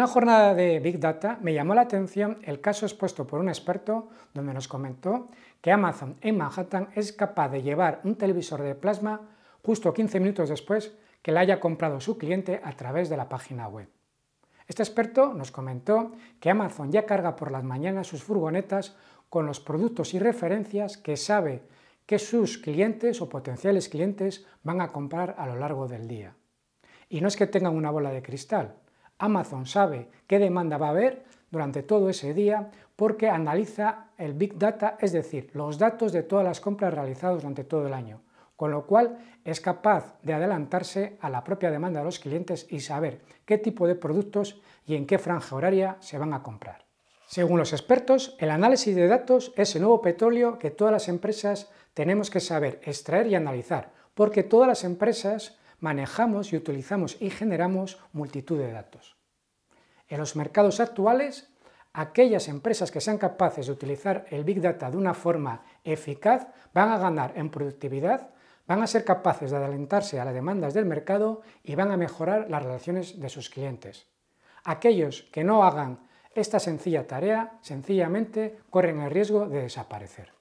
una jornada de Big Data me llamó la atención el caso expuesto por un experto donde nos comentó que Amazon en Manhattan es capaz de llevar un televisor de plasma justo 15 minutos después que la haya comprado su cliente a través de la página web. Este experto nos comentó que Amazon ya carga por las mañanas sus furgonetas con los productos y referencias que sabe que sus clientes o potenciales clientes van a comprar a lo largo del día. Y no es que tengan una bola de cristal, Amazon sabe qué demanda va a haber durante todo ese día porque analiza el Big Data, es decir, los datos de todas las compras realizadas durante todo el año, con lo cual es capaz de adelantarse a la propia demanda de los clientes y saber qué tipo de productos y en qué franja horaria se van a comprar. Según los expertos, el análisis de datos es el nuevo petróleo que todas las empresas tenemos que saber extraer y analizar, porque todas las empresas manejamos y utilizamos y generamos multitud de datos. En los mercados actuales, aquellas empresas que sean capaces de utilizar el Big Data de una forma eficaz van a ganar en productividad, van a ser capaces de adelantarse a las demandas del mercado y van a mejorar las relaciones de sus clientes. Aquellos que no hagan esta sencilla tarea sencillamente corren el riesgo de desaparecer.